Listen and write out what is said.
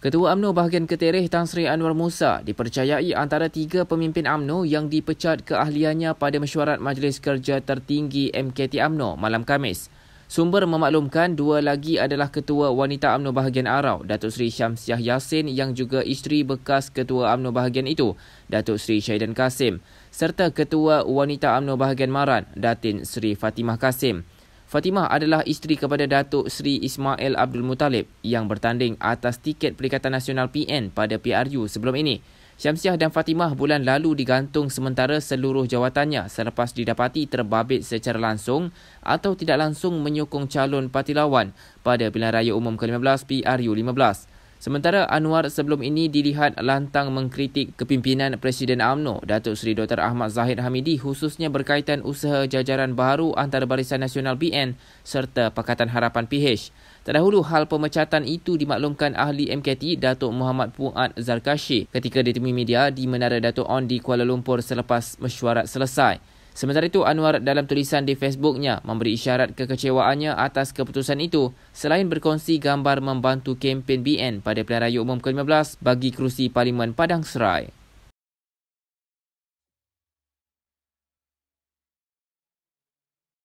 Ketua UMNO bahagian Ketereh Tan Sri Anwar Musa dipercayai antara tiga pemimpin UMNO yang dipecat keahliannya pada mesyuarat Majlis Kerja Tertinggi MKT UMNO malam Kamis. Sumber memaklumkan dua lagi adalah Ketua Wanita UMNO bahagian Arau, Datuk Sri Syamsiah Yassin yang juga isteri bekas Ketua UMNO bahagian itu, Datuk Sri Syahidan Kasim, serta Ketua Wanita UMNO bahagian Maran, Datin Sri Fatimah Kasim. Fatimah adalah isteri kepada Datuk Sri Ismail Abdul Muttalib yang bertanding atas tiket Perikatan Nasional PN pada PRU sebelum ini. Syamsiah dan Fatimah bulan lalu digantung sementara seluruh jawatannya selepas didapati terbabit secara langsung atau tidak langsung menyokong calon parti lawan pada pilihan raya umum ke-15 PRU Sementara Anwar sebelum ini dilihat lantang mengkritik kepimpinan Presiden AMNO, Datuk Seri Dr. Ahmad Zahid Hamidi khususnya berkaitan usaha jajaran baru antara Barisan Nasional BN serta Pakatan Harapan PH. Terdahulu, hal pemecatan itu dimaklumkan ahli MKT Datuk Muhammad Puat Zarkashi ketika ditemui media di Menara Datuk On di Kuala Lumpur selepas mesyuarat selesai. Sementara itu, Anwar dalam tulisan di Facebooknya memberi isyarat kekecewaannya atas keputusan itu selain berkongsi gambar membantu kempen BN pada pilihan raya umum ke-15 bagi kerusi Parlimen Padang Serai.